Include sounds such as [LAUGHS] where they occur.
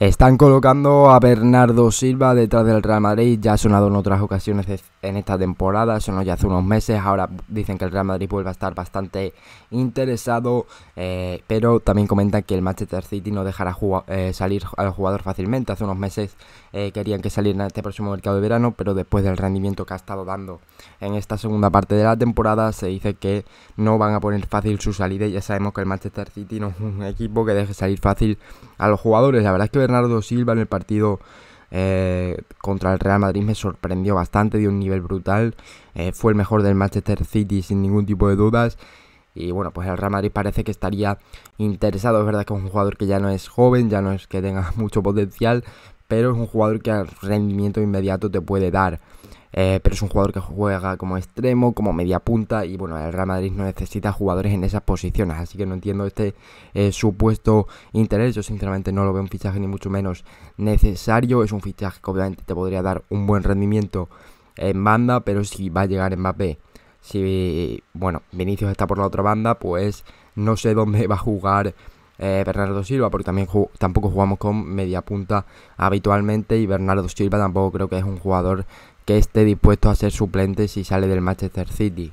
Están colocando a Bernardo Silva detrás del Real Madrid, ya ha sonado en otras ocasiones en esta temporada, sonó ya hace unos meses, ahora dicen que el Real Madrid vuelve a estar bastante interesado, eh, pero también comentan que el Manchester City no dejará eh, salir al jugador fácilmente, hace unos meses eh, querían que saliera en este próximo mercado de verano, pero después del rendimiento que ha estado dando en esta segunda parte de la temporada, se dice que no van a poner fácil su salida, ya sabemos que el Manchester City no es un equipo que deje salir fácil a los jugadores, la verdad es que Bernardo Silva en el partido eh, contra el Real Madrid me sorprendió bastante, dio un nivel brutal. Eh, fue el mejor del Manchester City sin ningún tipo de dudas. Y bueno, pues el Real Madrid parece que estaría interesado. Es verdad que es un jugador que ya no es joven, ya no es que tenga [LAUGHS] mucho potencial, pero es un jugador que al rendimiento inmediato te puede dar. Eh, pero es un jugador que juega como extremo, como media punta, y bueno, el Real Madrid no necesita jugadores en esas posiciones, así que no entiendo este eh, supuesto interés, yo sinceramente no lo veo un fichaje ni mucho menos necesario, es un fichaje que obviamente te podría dar un buen rendimiento en banda, pero si va a llegar Mbappé, si, bueno, Vinicius está por la otra banda, pues no sé dónde va a jugar eh, Bernardo Silva, porque también tampoco jugamos con media punta habitualmente y Bernardo Silva tampoco creo que es un jugador que esté dispuesto a ser suplente si sale del Manchester City.